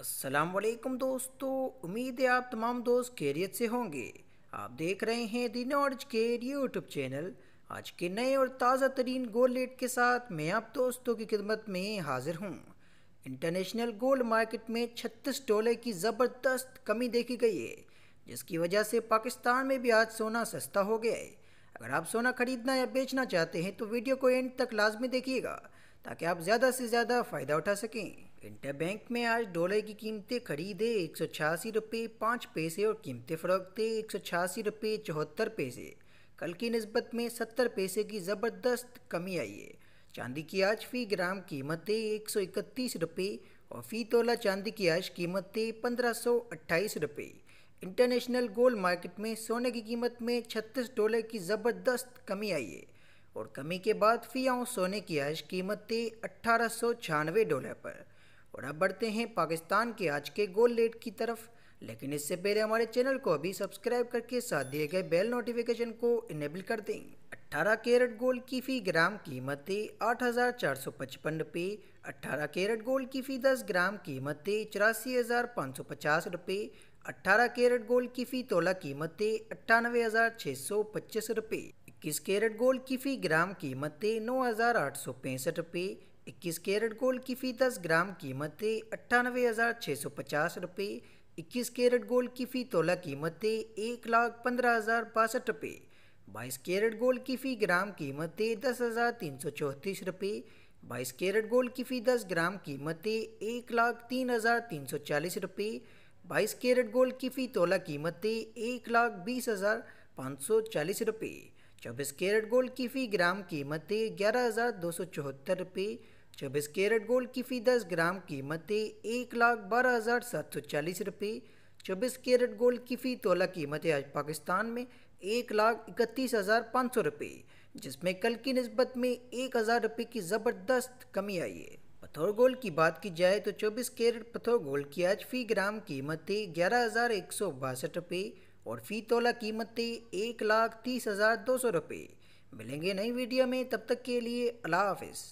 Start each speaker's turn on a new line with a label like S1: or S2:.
S1: असलकम दोस्तों उम्मीद है आप तमाम दोस्त खैरियत से होंगे आप देख रहे हैं दिन और के यूट्यूब चैनल आज के नए और ताज़ा तरीन गोल्ड रेट के साथ मैं आप दोस्तों की खिदमत में हाजिर हूँ इंटरनेशनल गोल्ड मार्केट में छत्तीस डॉलर की ज़बरदस्त कमी देखी गई है जिसकी वजह से पाकिस्तान में भी आज सोना सस्ता हो गया है अगर आप सोना खरीदना या बेचना चाहते हैं तो वीडियो को एंड तक लाजमी देखिएगा ताकि आप ज़्यादा से ज़्यादा फ़ायदा उठा सकें इंटरबैंक में आज डॉलर की कीमतें खरीदे एक सौ छियासी रुपये पाँच पैसे और कीमतें फरोखते एक सौ छियासी रुपये चौहत्तर पैसे कल की नस्बत में सत्तर पैसे की ज़बरदस्त कमी आई है चांदी की आज फ़ी ग्राम कीमतें एक सौ इकतीस रुपये और फ़ी तोला चांदी की आज कीमतें पंद्रह सौ अट्ठाईस रुपये इंटरनेशनल गोल्ड मार्केट में सोने की कीमत में छत्तीस डॉलर की ज़बरदस्त कमी आई है और कमी के बाद फी आउंस सोने की आज कीमतें अट्ठारह सौ छियानवे डॉलर पर और अब बढ़ते हैं पाकिस्तान के आज के गोल लेट की तरफ लेकिन इससे पहले हमारे चैनल को अभी सब्सक्राइब करके साथ दिए गए बेल नोटिफिकेशन को इनेबल कर दें 18 कैरेट गोल्ड की फ़ी ग्राम कीमत आठ हज़ार चार सौ पचपन रुपये अट्ठारह कैरेट गोल्ड की फ़ी दस ग्राम कीमत चौरासी हज़ार पाँच सौ पचास रुपये अट्ठारह कैरेट गोल्ड की फ़ी तोला कीमत अट्ठानवे हज़ार छः सौ पच्चीस रुपये इक्कीस कैरेट गोल्ड की फ़ी ग्राम कीमत नौ हज़ार आठ सौ पैंसठ रुपये इक्कीस कैरेट गोल्ड की फी दस ग्राम कीमत थे अट्ठानवे हज़ार छः सौ पचास रुपये इक्कीस कैरेट गोल्ड की फ़ी तोला कीमत थे एक लाख पंद्रह हज़ार बासठ रुपये बाईस कैरेट गोल्ड की फ़ी ग्राम कीमत थे दस हज़ार तीन सौ चौंतीस रुपये बाईस कैरेट गोल्ड की फ़ी दस ग्राम कीमत थे एक लाख तीन हज़ार तीन सौ चालीस रुपये बाईस कैरेट गोल्ड की फ़ी तोला कीमत थे एक लाख बीस हज़ार पाँच सौ चालीस रुपये चौबीस कैरेट गोल्ड की फ़ी ग्राम कीमत थे ग्यारह हज़ार दो सौ चौहत्तर रुपये छब्बीस कैरेट गोल्ड की फी दस ग्राम कीमतें एक लाख बारह हज़ार सात सौ चालीस रुपये छब्बीस कैरेट गोल्ड की फ़ी तोला कीमतें आज पाकिस्तान में एक लाख इकतीस हज़ार पाँच सौ रुपये जिसमें कल की नस्बत में एक हज़ार रुपये की ज़बरदस्त कमी आई है पथौर गोल्ड की बात की जाए तो चौबीस कैरेट पथौर गोल्ड की आज फ़ी ग्राम कीमतें ग्यारह हज़ार एक सौ बासठ रुपये और फ़ी तोला कीमतें एक लाख तीस हज़ार दो सौ रुपये मिलेंगे नई वीडियो में तब तक के लिए अल्लाह हाफिज़